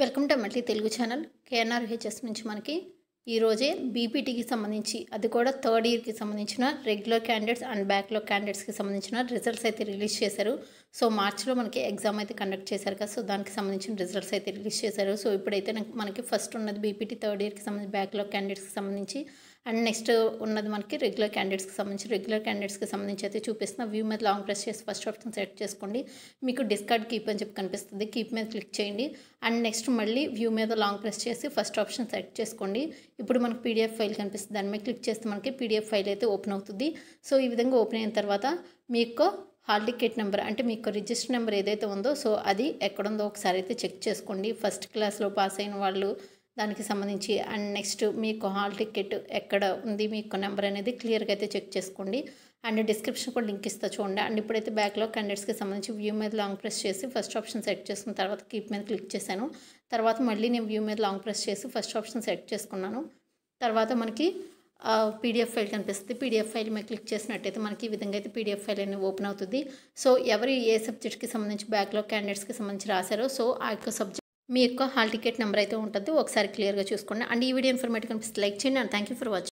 welcome to మళ్ళీ Telugu channel KNRHS నుంచి మనకి ఈరోజే బీపీటీకి సంబంధించి అది కూడా థర్డ్ ఇయర్కి సంబంధించిన రెగ్యులర్ క్యాండిడేట్స్ అండ్ బ్యాక్లో క్యాండిడేట్స్కి సంబంధించిన రిజల్ట్స్ అయితే రిలీజ్ చేశారు సో మార్చిలో మనకి ఎగ్జామ్ అయితే కండక్ట్ చేశారు కదా సో దానికి సంబంధించిన రిజల్ట్స్ అయితే రిలీజ్ చేశారు సో ఇప్పుడైతే మనకి ఫస్ట్ ఉన్నది బీపీటీ థర్డ్ ఇయర్కి సంబంధించి బ్యాక్లో క్యాండిడేట్స్కి సంబంధించి అండ్ నెక్స్ట్ ఉన్నది మనకి రెగ్యులర్ క్యాండిడేట్స్కి సంబంధించి రెగ్యులర్ క్యాండిడేట్స్కి సంబంధించి అయితే చూపిస్తున్న వ్యూ మీద లాంగ్ ప్రెస్ చేసి ఫస్ట్ ఆప్షన్ సెట్ చేసుకోండి మీకు డిస్కార్డ్ కీప్ అని చెప్పి కనిపిస్తుంది కీప్ మీద క్లిక్ చేయండి అండ్ నెక్స్ట్ మళ్ళీ వ్యూ మీద లాంగ్ ప్రెస్ చేసి ఫస్ట్ ఆప్షన్ సెట్ చేసుకోండి ఇప్పుడు మనకు పీడిఎఫ్ ఫైల్ కనిపిస్తుంది దాని మీద క్లిక్ చేస్తే మనకి పీడిఎఫ్ ఫైల్ అయితే ఓపెన్ అవుతుంది సో ఈ విధంగా ఓపెన్ అయిన తర్వాత మీకు హాల్ టికెట్ నెంబర్ అంటే మీకు రిజిస్టర్ నెంబర్ ఏదైతే ఉందో సో అది ఎక్కడుందో ఒకసారి అయితే చెక్ చేసుకోండి ఫస్ట్ క్లాస్లో పాస్ అయిన వాళ్ళు దానికి సంబంధించి అండ్ నెక్స్ట్ మీకు హాల్ టికెట్ ఎక్కడ ఉంది మీకు నెంబర్ అనేది క్లియర్గా అయితే చెక్ చేసుకోండి అండ్ డిస్క్రిప్షన్ కూడా లింక్ ఇస్తా చూడండి అండ్ ఇప్పుడైతే బ్యాక్లో క్యాండిడేట్స్కి సంబంధించి వ్యూ మీద లాంగ్ ప్రెస్ చేసి ఫస్ట్ ఆప్షన్ సెట్ చేసుకున్న తర్వాత కీప్ మీద క్లిక్ చేశాను తర్వాత మళ్ళీ నేను వ్యూ మీద లాంగ్ ప్రెస్ చేసి ఫస్ట్ ఆప్షన్ సెట్ చేసుకున్నాను తర్వాత మనకి పీడిఎఫ్ ఫైల్ కనిపిస్తుంది పీడిఎఫ్ ఫైల్ మీద క్లిక్ చేసినట్టయితే మనకి ఈ విధంగా అయితే పీడిఎఫ్ ఫైల్ అనేది ఓపెన్ అవుతుంది సో ఎవరు ఏ సబ్జెక్ట్కి సంబంధించి బ్యాక్లో క్యాండిడేట్స్కి సంబంధించి రాశారో సో ఆ యొక్క సబ్జెక్ట్ మీ యొక్క హాల్ టికెట్ నెంబర్ అయితే ఉంటుంది ఒకసారి క్లియర్గా చూసుకోండి అండ్ ఈ వీడియో ఇన్ఫర్మేటివ్ కనిపిస్తే లైక్ చేయండి అండ్ థ్యాంక్ ఫర్ వాచింగ్